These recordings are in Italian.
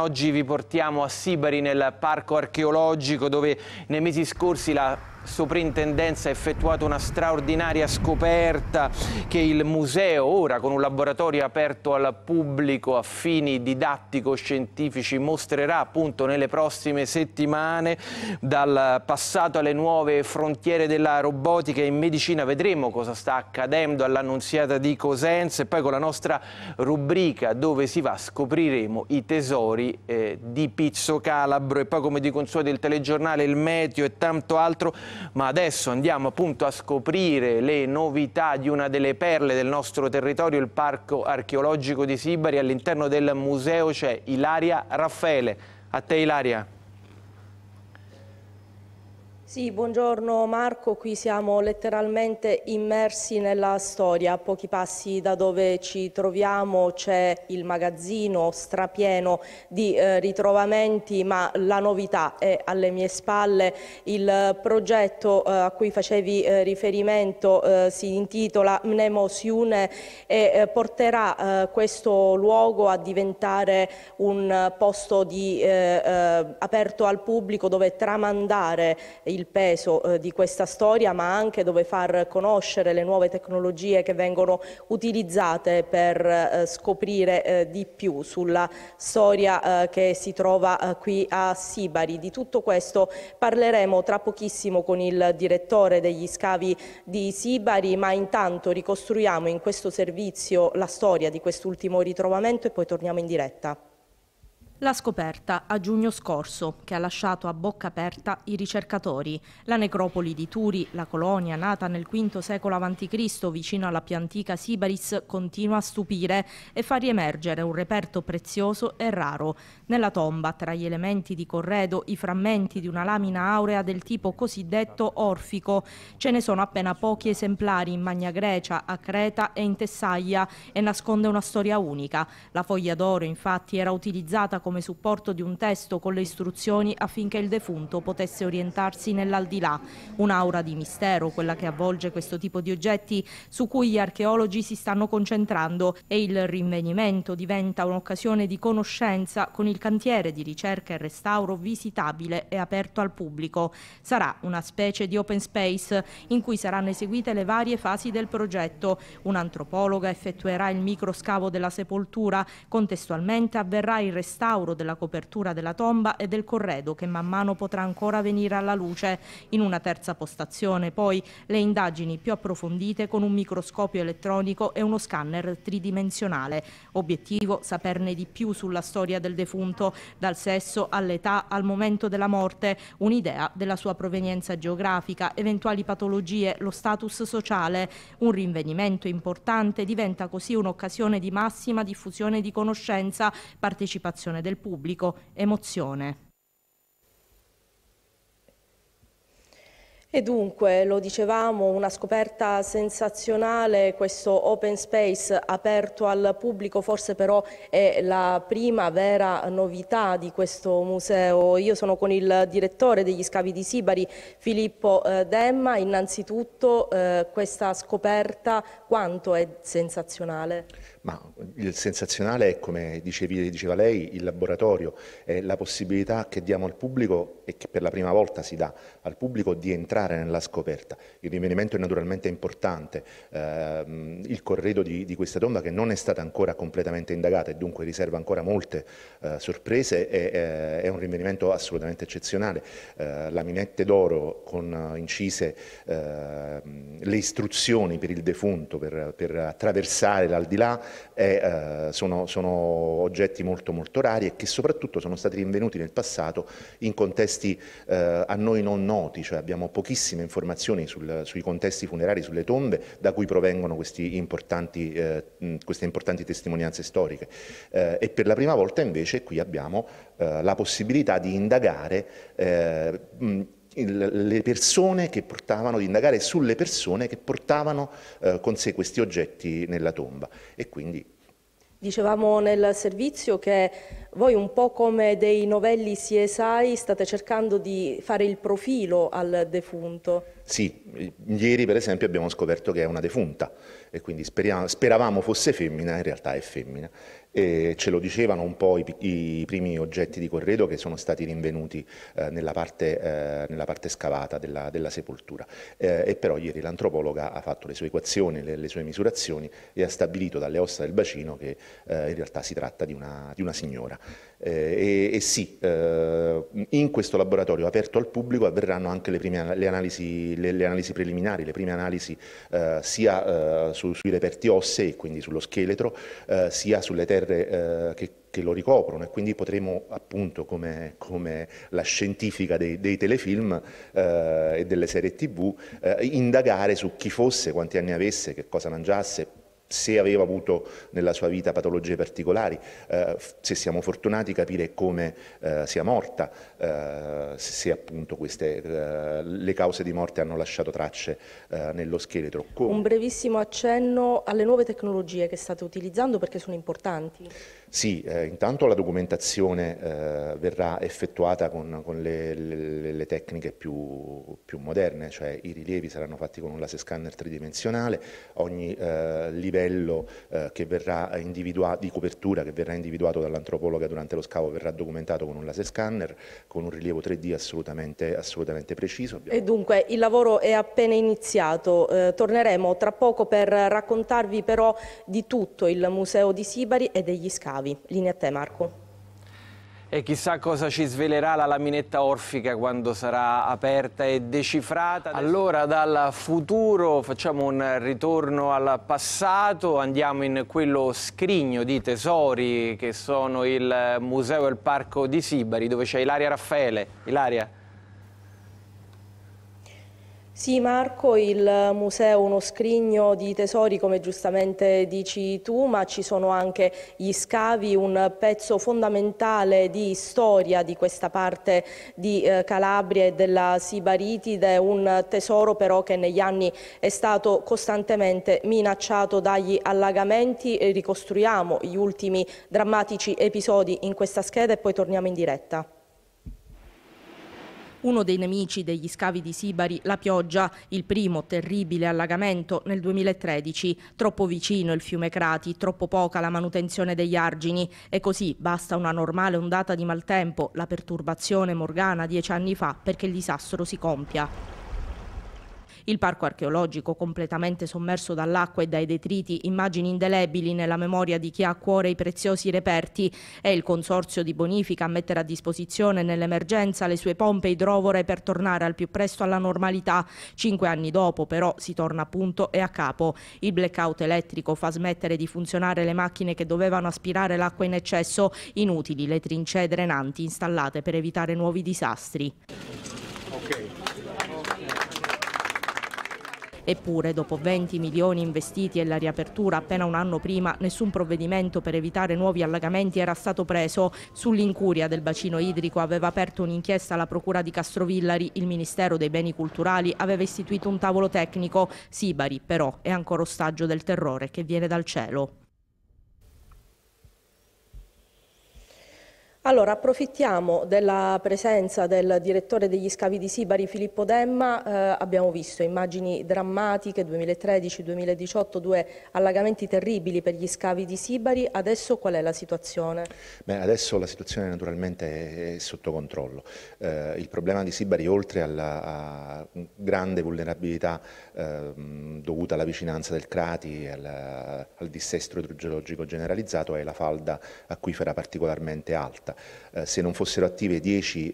Oggi vi portiamo a Sibari nel parco archeologico dove nei mesi scorsi la soprintendenza ha effettuato una straordinaria scoperta che il museo, ora con un laboratorio aperto al pubblico a fini didattico-scientifici, mostrerà appunto nelle prossime settimane dal passato alle nuove frontiere della robotica in medicina. Vedremo cosa sta accadendo all'annunziata di Cosenza e poi con la nostra rubrica dove si va scopriremo i tesori eh, di Pizzo Calabro e poi come di consueto il telegiornale, il meteo e tanto altro ma adesso andiamo appunto a scoprire le novità di una delle perle del nostro territorio, il Parco Archeologico di Sibari. All'interno del museo c'è Ilaria Raffaele. A te Ilaria. Sì, buongiorno Marco, qui siamo letteralmente immersi nella storia, a pochi passi da dove ci troviamo c'è il magazzino strapieno di eh, ritrovamenti, ma la novità è alle mie spalle. Il progetto eh, a cui facevi eh, riferimento eh, si intitola Mnemosiune e eh, porterà eh, questo luogo a diventare un posto di, aperto al pubblico dove tramandare il il peso eh, di questa storia ma anche dove far conoscere le nuove tecnologie che vengono utilizzate per eh, scoprire eh, di più sulla storia eh, che si trova eh, qui a Sibari. Di tutto questo parleremo tra pochissimo con il direttore degli scavi di Sibari ma intanto ricostruiamo in questo servizio la storia di quest'ultimo ritrovamento e poi torniamo in diretta. La scoperta a giugno scorso, che ha lasciato a bocca aperta i ricercatori. La necropoli di Turi, la colonia nata nel V secolo a.C. vicino alla più antica Sibaris, continua a stupire e fa riemergere un reperto prezioso e raro. Nella tomba, tra gli elementi di corredo, i frammenti di una lamina aurea del tipo cosiddetto orfico. Ce ne sono appena pochi esemplari in Magna Grecia, a Creta e in Tessaglia e nasconde una storia unica. La foglia d'oro, infatti, era utilizzata come supporto di un testo con le istruzioni affinché il defunto potesse orientarsi nell'aldilà. Un'aura di mistero, quella che avvolge questo tipo di oggetti su cui gli archeologi si stanno concentrando e il rinvenimento diventa un'occasione di conoscenza con il cantiere di ricerca e restauro visitabile e aperto al pubblico. Sarà una specie di open space in cui saranno eseguite le varie fasi del progetto. Un'antropologa effettuerà il microscavo della sepoltura, contestualmente avverrà il restauro restauro della copertura della tomba e del corredo che man mano potrà ancora venire alla luce in una terza postazione. Poi le indagini più approfondite con un microscopio elettronico e uno scanner tridimensionale. Obiettivo saperne di più sulla storia del defunto, dal sesso all'età al momento della morte, un'idea della sua provenienza geografica, eventuali patologie, lo status sociale. Un rinvenimento importante diventa così un'occasione di massima diffusione di conoscenza, partecipazione del pubblico emozione. E dunque, lo dicevamo, una scoperta sensazionale, questo open space aperto al pubblico forse però è la prima vera novità di questo museo. Io sono con il direttore degli scavi di Sibari, Filippo eh, Demma. Innanzitutto eh, questa scoperta quanto è sensazionale? ma il sensazionale è, come dicevi, diceva lei, il laboratorio, è la possibilità che diamo al pubblico e che per la prima volta si dà al pubblico di entrare nella scoperta. Il rinvenimento è naturalmente importante, eh, il corredo di, di, questa tomba che non è stata ancora completamente indagata e dunque riserva ancora molte eh, sorprese è, è, un rinvenimento assolutamente eccezionale. Eh, laminette d'oro con eh, incise ehm, le istruzioni per il defunto, per, per attraversare l'aldilà, è, eh, sono, sono, oggetti molto molto rari e che soprattutto sono stati rinvenuti nel passato in contesti eh, a noi non noti, cioè abbiamo pochissime informazioni sul, sui contesti funerari, sulle tombe da cui provengono importanti, eh, queste importanti testimonianze storiche eh, e per la prima volta invece qui abbiamo eh, la possibilità di indagare eh, le persone che portavano, di indagare sulle persone che portavano eh, con sé questi oggetti nella tomba e quindi Dicevamo nel servizio che voi un po' come dei novelli CSI state cercando di fare il profilo al defunto. Sì, ieri per esempio abbiamo scoperto che è una defunta e quindi speravamo fosse femmina, in realtà è femmina. E ce lo dicevano un po' i, i, primi oggetti di corredo che sono stati rinvenuti eh, nella, parte, eh, nella, parte, scavata della, della sepoltura. Eh, e però ieri l'antropologa ha fatto le sue equazioni, le, le, sue misurazioni e ha stabilito dalle ossa del bacino che eh, in realtà si tratta di una, di una signora. Eh, e, e, sì, eh, in questo laboratorio aperto al pubblico avverranno anche le, prime, le analisi le, le, analisi preliminari, le prime analisi eh, sia eh, su, sui reperti ossei, quindi sullo scheletro, eh, sia sulle terre eh, che che lo ricoprono e quindi potremo appunto come, come la scientifica dei, dei telefilm eh, e delle serie tv eh, indagare su chi fosse, quanti anni avesse, che cosa mangiasse, se aveva avuto nella sua vita patologie particolari, eh, se siamo fortunati capire come eh, sia morta, eh, se appunto queste, eh, le cause di morte hanno lasciato tracce eh, nello scheletro. Come... Un brevissimo accenno alle nuove tecnologie che state utilizzando perché sono importanti. Sì, eh, intanto la documentazione verrà effettuata con, con le, le, le, tecniche più, più, moderne, cioè i rilievi saranno fatti con un laser scanner tridimensionale, ogni livello modello eh, di copertura che verrà individuato dall'antropologa durante lo scavo verrà documentato con un laser scanner, con un rilievo 3D assolutamente, assolutamente preciso. Abbiamo... E dunque il lavoro è appena iniziato, eh, torneremo tra poco per raccontarvi però di tutto il museo di Sibari e degli scavi. Linea a te Marco. E chissà cosa ci svelerà la laminetta orfica quando sarà aperta e decifrata. Allora dal futuro facciamo un ritorno al passato, andiamo in quello scrigno di tesori che sono il museo e il parco di Sibari dove c'è Ilaria Raffaele. Ilaria. Sì Marco, il museo è uno scrigno di tesori come giustamente dici tu, ma ci sono anche gli scavi, un pezzo fondamentale di storia di questa parte di eh, Calabria e della Sibaritide, un tesoro però che negli anni è stato costantemente minacciato dagli allagamenti. Ricostruiamo gli ultimi drammatici episodi in questa scheda e poi torniamo in diretta. Uno dei nemici degli scavi di Sibari, la pioggia, il primo terribile allagamento nel 2013, troppo vicino il fiume Crati, troppo poca la manutenzione degli argini e così basta una normale ondata di maltempo, la perturbazione morgana dieci anni fa perché il disastro si compia. Il parco archeologico, completamente sommerso dall'acqua e dai detriti, immagini indelebili nella memoria di chi ha a cuore i preziosi reperti, è il consorzio di bonifica a mettere a disposizione nell'emergenza le sue pompe idrovore per tornare al più presto alla normalità. Cinque anni dopo però si torna a punto e a capo. Il blackout elettrico fa smettere di funzionare le macchine che dovevano aspirare l'acqua in eccesso, inutili le trincee drenanti installate per evitare nuovi disastri. Eppure, dopo 20 milioni investiti e la riapertura appena un anno prima, nessun provvedimento per evitare nuovi allagamenti era stato preso. Sull'incuria del bacino idrico aveva aperto un'inchiesta la Procura di Castrovillari, il Ministero dei Beni Culturali aveva istituito un tavolo tecnico. Sibari, però, è ancora ostaggio del terrore che viene dal cielo. Allora, approfittiamo della presenza del direttore degli scavi di Sibari, Filippo Demma. Eh, abbiamo visto immagini drammatiche, 2013-2018, due allagamenti terribili per gli scavi di Sibari. Adesso qual è la situazione? Beh, adesso la situazione naturalmente è sotto controllo. Eh, il problema di Sibari, oltre alla grande vulnerabilità eh, dovuta alla vicinanza del Crati, al, al dissesto idrogeologico generalizzato, è la falda acquifera particolarmente alta. Eh, se non fossero attive 10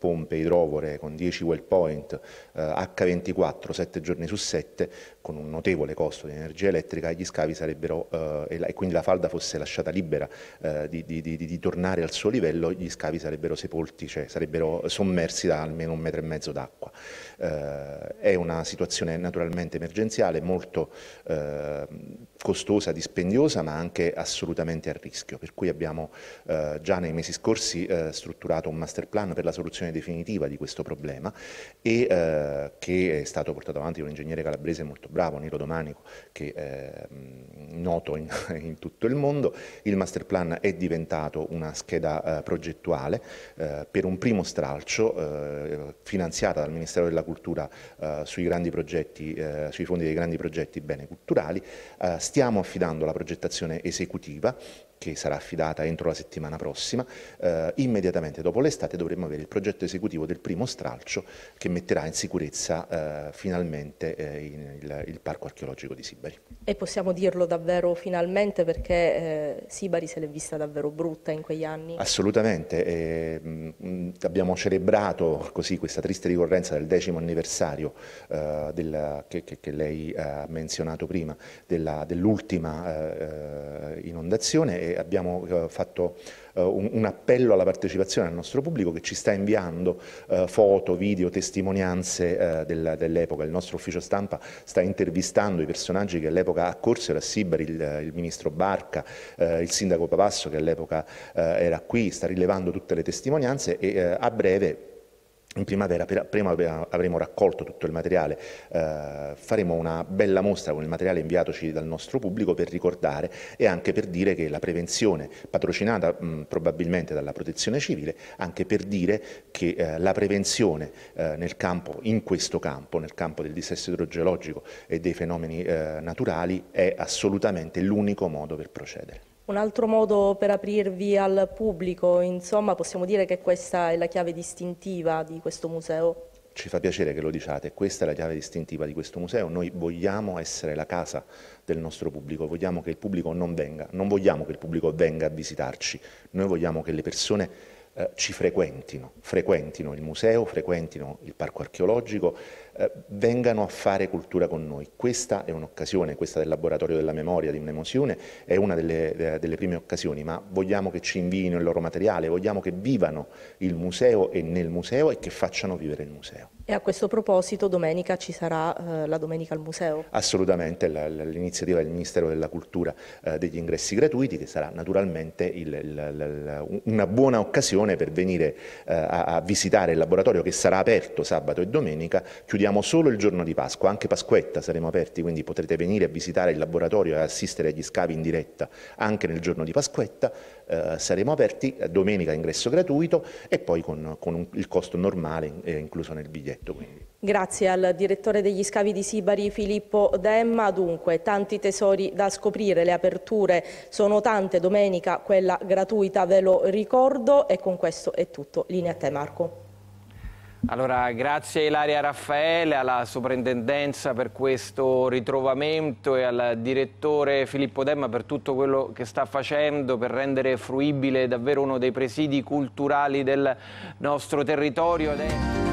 pompe idrovore con 10 well point eh, H24 7 giorni su 7 con un notevole costo di energia elettrica gli scavi sarebbero eh, e, quindi la falda fosse lasciata libera eh, di, di, di, di, tornare al suo livello gli scavi sarebbero sepolti cioè sarebbero sommersi da almeno un metro e mezzo d'acqua eh, è una situazione naturalmente emergenziale molto eh, costosa dispendiosa ma anche assolutamente a rischio per cui abbiamo eh, già nei mesi scorsi strutturato un master plan per la soluzione soluzione definitiva di questo problema e eh, che è stato portato avanti da un ingegnere calabrese molto bravo, Nilo Domanico, che è ehm, noto in, in tutto il mondo. Il master plan è diventato una scheda eh, progettuale eh, per un primo stralcio eh, finanziata dal Ministero della Cultura eh, sui, progetti, eh, sui fondi dei grandi progetti bene culturali. stiamo affidando la progettazione esecutiva che sarà affidata entro la settimana prossima, eh, immediatamente dopo l'estate dovremo avere il progetto esecutivo del primo stralcio che metterà in sicurezza eh, finalmente eh, in, il, il, parco archeologico di Sibari. E possiamo dirlo davvero finalmente perché eh, Sibari se l'è vista davvero brutta in quegli anni? Assolutamente, e, mm, abbiamo celebrato così questa triste ricorrenza del decimo anniversario eh, della, che, che, che, lei ha menzionato prima, dell'ultima dell eh, eh, inondazione e abbiamo eh, fatto eh, un, appello alla partecipazione al nostro pubblico che ci sta inviando foto, video, testimonianze dell'epoca. Il nostro ufficio stampa sta intervistando i personaggi che all'epoca accorsero a Sibari, il, ministro Barca, il sindaco Papasso che all'epoca era qui, sta rilevando tutte le testimonianze e a breve in primavera, prima avremo raccolto tutto il materiale, eh, faremo una bella mostra con il materiale inviatoci dal nostro pubblico per ricordare e anche per dire che la prevenzione, patrocinata mh, probabilmente dalla protezione civile, anche per dire che eh, la prevenzione eh, campo, in questo campo, nel campo del dissesto idrogeologico e dei fenomeni eh, naturali, è assolutamente l'unico modo per procedere. Un altro modo per aprirvi al pubblico, insomma possiamo dire che questa è la chiave distintiva di questo museo. Ci fa piacere che lo diciate, questa è la chiave distintiva di questo museo, noi vogliamo essere la casa del nostro pubblico, vogliamo che il pubblico non venga, non vogliamo che il pubblico venga a visitarci, noi vogliamo che le persone eh, ci frequentino, frequentino il museo, frequentino il parco archeologico, eh, vengano a fare cultura con noi. Questa è un'occasione, questa del laboratorio della memoria, di un'emozione, è una delle, delle, prime occasioni, ma vogliamo che ci invino il loro materiale, vogliamo che vivano il museo e nel museo e che facciano vivere il museo. E a questo proposito domenica ci sarà eh, la Domenica al Museo? Assolutamente, l'iniziativa del Ministero della Cultura eh, degli ingressi gratuiti, che sarà naturalmente il, il, il, una buona occasione per venire eh, a, a visitare il laboratorio che sarà aperto sabato e domenica, chiudendo chiudiamo solo il giorno di Pasqua, anche Pasquetta saremo aperti, quindi potrete venire a visitare il laboratorio e assistere agli scavi in diretta anche nel giorno di Pasquetta, eh, saremo aperti domenica ingresso gratuito e poi con, con un, il costo normale eh, incluso nel biglietto. Quindi. Grazie al direttore degli scavi di Sibari Filippo Demma, dunque tanti tesori da scoprire, le aperture sono tante, domenica quella gratuita ve lo ricordo e con questo è tutto, linea a te Marco. Allora, grazie a Ilaria Raffaele, alla soprintendenza per questo ritrovamento e al direttore Filippo Demma per tutto quello che sta facendo per rendere fruibile davvero uno dei presidi culturali del nostro territorio.